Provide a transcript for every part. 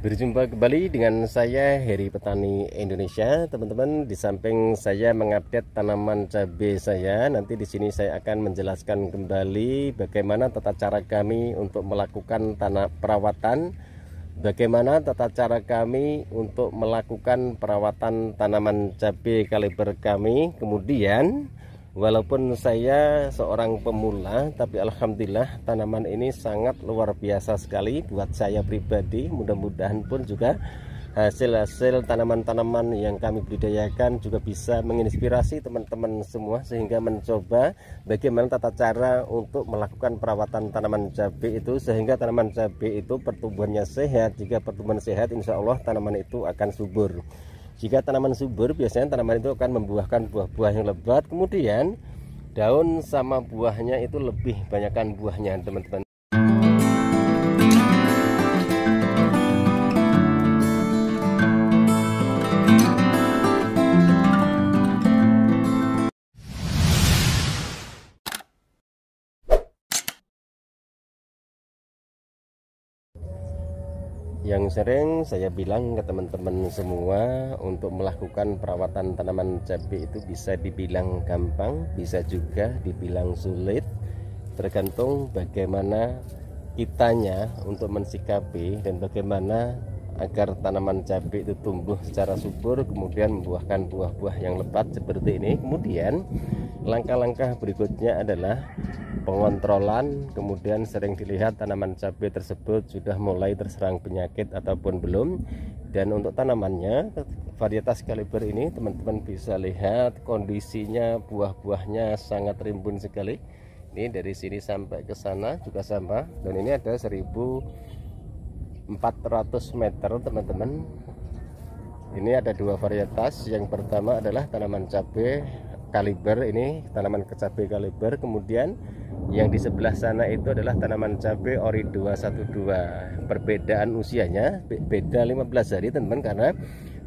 Berjumpa kembali dengan saya Heri Petani Indonesia. Teman-teman, di samping saya mengupdate tanaman cabai saya, nanti di sini saya akan menjelaskan kembali bagaimana tata cara kami untuk melakukan tanah perawatan, bagaimana tata cara kami untuk melakukan perawatan tanaman cabai kaliber kami. Kemudian, Walaupun saya seorang pemula, tapi alhamdulillah tanaman ini sangat luar biasa sekali buat saya pribadi. Mudah-mudahan pun juga hasil-hasil tanaman-tanaman yang kami budidayakan juga bisa menginspirasi teman-teman semua sehingga mencoba bagaimana tata cara untuk melakukan perawatan tanaman cabai itu sehingga tanaman cabai itu pertumbuhannya sehat jika pertumbuhan sehat insya Allah tanaman itu akan subur jika tanaman subur, biasanya tanaman itu akan membuahkan buah-buah yang lebat. Kemudian daun sama buahnya itu lebih banyakkan buahnya, teman-teman. yang sering saya bilang ke teman-teman semua untuk melakukan perawatan tanaman cabai itu bisa dibilang gampang bisa juga dibilang sulit tergantung bagaimana kitanya untuk mensikapi dan bagaimana agar tanaman cabai itu tumbuh secara subur kemudian membuahkan buah-buah yang lebat seperti ini kemudian langkah-langkah berikutnya adalah pengontrolan kemudian sering dilihat tanaman cabai tersebut sudah mulai terserang penyakit ataupun belum dan untuk tanamannya varietas kaliber ini teman-teman bisa lihat kondisinya buah-buahnya sangat rimbun sekali ini dari sini sampai ke sana juga sama dan ini ada 1400 meter teman-teman ini ada dua varietas yang pertama adalah tanaman cabai kaliber ini tanaman cabai kaliber kemudian yang di sebelah sana itu adalah tanaman cabe ori 212 perbedaan usianya beda 15 hari teman-teman karena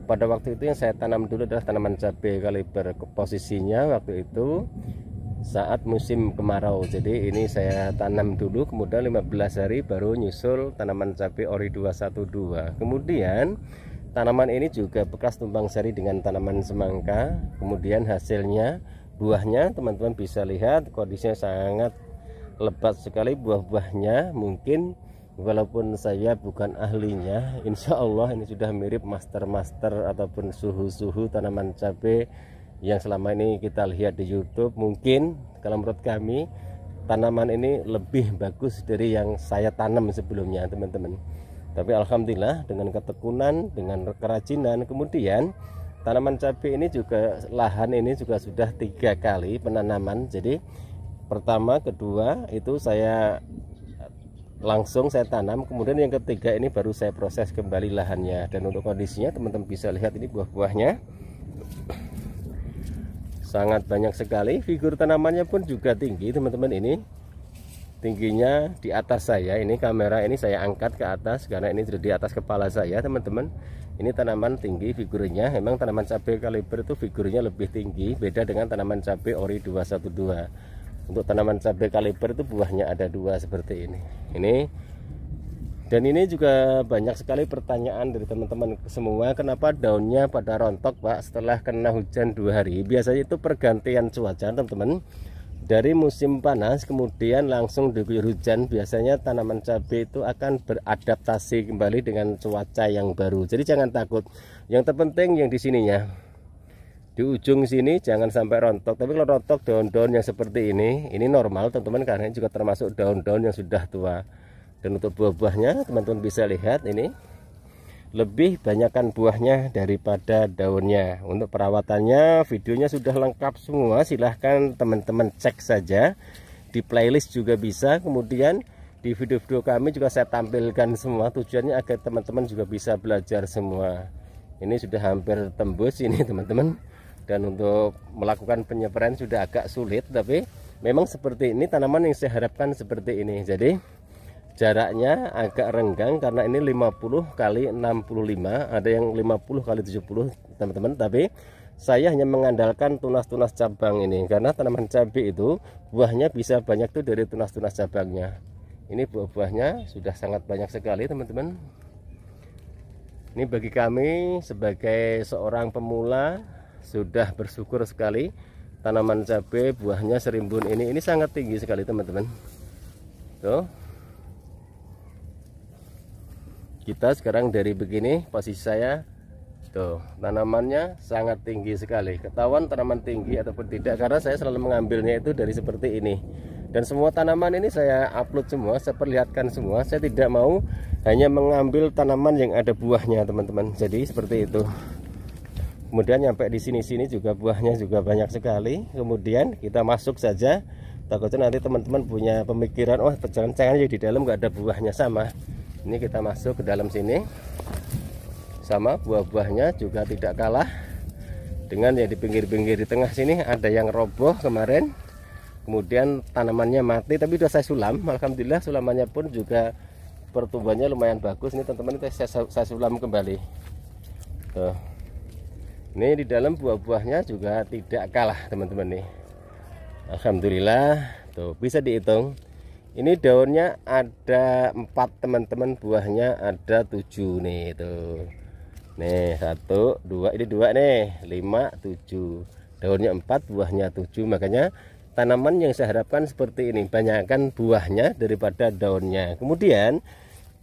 pada waktu itu yang saya tanam dulu adalah tanaman cabe kaliber posisinya waktu itu saat musim kemarau jadi ini saya tanam dulu kemudian 15 hari baru nyusul tanaman cabe ori 212 kemudian Tanaman ini juga bekas tumpang sari dengan tanaman semangka. Kemudian hasilnya buahnya teman-teman bisa lihat kondisinya sangat lebat sekali buah-buahnya. Mungkin walaupun saya bukan ahlinya, insya Allah ini sudah mirip master-master ataupun suhu-suhu tanaman cabai yang selama ini kita lihat di YouTube. Mungkin kalau menurut kami tanaman ini lebih bagus dari yang saya tanam sebelumnya teman-teman tapi alhamdulillah dengan ketekunan, dengan kerajinan, kemudian tanaman cabai ini juga lahan ini juga sudah tiga kali penanaman. Jadi pertama, kedua itu saya langsung saya tanam kemudian yang ketiga ini baru saya proses kembali lahannya dan untuk kondisinya teman-teman bisa lihat ini buah-buahnya sangat banyak sekali figur tanamannya pun juga tinggi teman-teman ini tingginya di atas saya ini kamera ini saya angkat ke atas karena ini sudah di atas kepala saya teman-teman ini tanaman tinggi figurnya memang tanaman cabai kaliber itu figurnya lebih tinggi beda dengan tanaman cabai ori 212 untuk tanaman cabai kaliber itu buahnya ada dua seperti ini ini dan ini juga banyak sekali pertanyaan dari teman-teman semua kenapa daunnya pada rontok pak setelah kena hujan dua hari biasanya itu pergantian cuaca teman-teman dari musim panas kemudian langsung diguyur hujan biasanya tanaman cabai itu akan beradaptasi kembali dengan cuaca yang baru jadi jangan takut yang terpenting yang di sininya di ujung sini jangan sampai rontok tapi kalau rontok daun-daun yang seperti ini ini normal teman-teman karena ini juga termasuk daun-daun yang sudah tua dan untuk buah-buahnya teman-teman bisa lihat ini lebih banyakkan buahnya daripada daunnya untuk perawatannya videonya sudah lengkap semua silahkan teman-teman cek saja di playlist juga bisa kemudian di video-video kami juga saya tampilkan semua tujuannya agar teman-teman juga bisa belajar semua ini sudah hampir tembus ini teman-teman dan untuk melakukan penyebaran sudah agak sulit tapi memang seperti ini tanaman yang saya harapkan seperti ini jadi jaraknya agak renggang karena ini 50 kali 65 ada yang 50 kali 70 teman-teman tapi saya hanya mengandalkan tunas-tunas cabang ini karena tanaman cabai itu buahnya bisa banyak tuh dari tunas-tunas cabangnya ini buah-buahnya sudah sangat banyak sekali teman-teman ini bagi kami sebagai seorang pemula sudah bersyukur sekali tanaman cabai buahnya serimbun ini ini sangat tinggi sekali teman-teman tuh kita sekarang dari begini posisi saya tuh tanamannya sangat tinggi sekali ketahuan tanaman tinggi ataupun tidak karena saya selalu mengambilnya itu dari seperti ini dan semua tanaman ini saya upload semua saya perlihatkan semua saya tidak mau hanya mengambil tanaman yang ada buahnya teman-teman jadi seperti itu kemudian sampai di sini-sini juga buahnya juga banyak sekali kemudian kita masuk saja takutnya nanti teman-teman punya pemikiran oh jangan-jangan di dalam nggak ada buahnya sama ini kita masuk ke dalam sini sama buah-buahnya juga tidak kalah dengan yang di pinggir-pinggir di tengah sini ada yang roboh kemarin kemudian tanamannya mati tapi sudah saya sulam Alhamdulillah sulamannya pun juga pertumbuhannya lumayan bagus ini teman-teman saya, saya sulam kembali tuh ini di dalam buah-buahnya juga tidak kalah teman-teman nih Alhamdulillah tuh bisa dihitung ini daunnya ada empat teman-teman buahnya ada tujuh nih itu. nih satu dua ini dua nih lima tujuh daunnya empat buahnya tujuh makanya tanaman yang saya harapkan seperti ini banyakkan buahnya daripada daunnya kemudian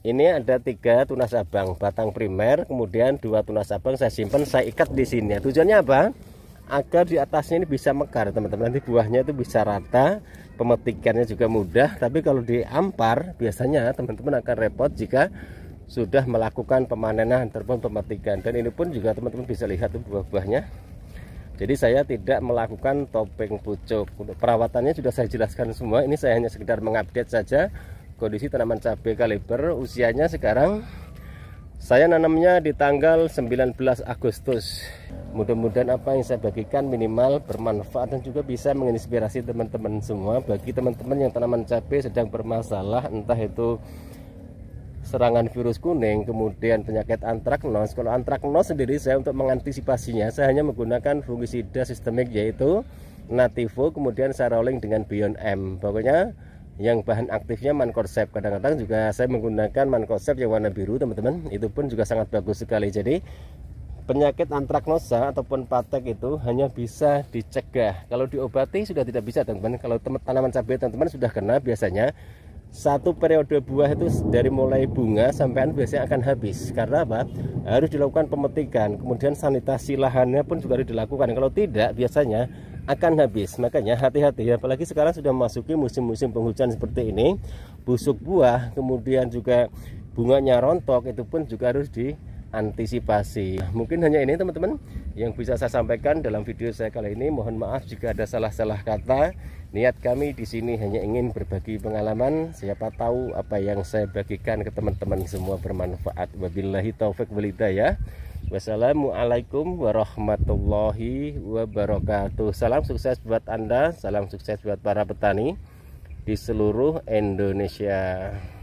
ini ada tiga tunas abang batang primer kemudian dua tunas abang saya simpan saya ikat di sini tujuannya apa agar di atasnya ini bisa mekar teman-teman nanti buahnya itu bisa rata pemetikannya juga mudah tapi kalau diampar biasanya teman-teman akan repot jika sudah melakukan pemanenan ataupun pemetikan dan ini pun juga teman-teman bisa lihat tuh buah-buahnya jadi saya tidak melakukan topeng pucuk untuk perawatannya sudah saya jelaskan semua ini saya hanya sekedar mengupdate saja kondisi tanaman cabai kaliber usianya sekarang saya nanamnya di tanggal 19 Agustus. Mudah-mudahan apa yang saya bagikan minimal bermanfaat dan juga bisa menginspirasi teman-teman semua bagi teman-teman yang tanaman cabai sedang bermasalah entah itu serangan virus kuning, kemudian penyakit antraknos. Kalau antraknos sendiri saya untuk mengantisipasinya, saya hanya menggunakan fungisida sistemik yaitu Nativo, kemudian saya rolling dengan Bion M. Pokoknya yang bahan aktifnya mankorsep kadang-kadang juga saya menggunakan mankorsep yang warna biru teman-teman itu pun juga sangat bagus sekali jadi penyakit antraknosa ataupun patek itu hanya bisa dicegah kalau diobati sudah tidak bisa teman-teman kalau teman tanaman cabai teman-teman sudah kena biasanya satu periode buah itu dari mulai bunga sampai biasanya akan habis karena apa harus dilakukan pemetikan kemudian sanitasi lahannya pun juga harus dilakukan kalau tidak biasanya akan habis. Makanya hati-hati apalagi sekarang sudah memasuki musim-musim penghujan seperti ini, busuk buah, kemudian juga bunganya rontok itu pun juga harus diantisipasi. Mungkin hanya ini teman-teman yang bisa saya sampaikan dalam video saya kali ini. Mohon maaf jika ada salah-salah kata. Niat kami di sini hanya ingin berbagi pengalaman. Siapa tahu apa yang saya bagikan ke teman-teman semua bermanfaat. Wabillahi taufik ya Wassalamualaikum warahmatullahi wabarakatuh. Salam sukses buat Anda, salam sukses buat para petani di seluruh Indonesia.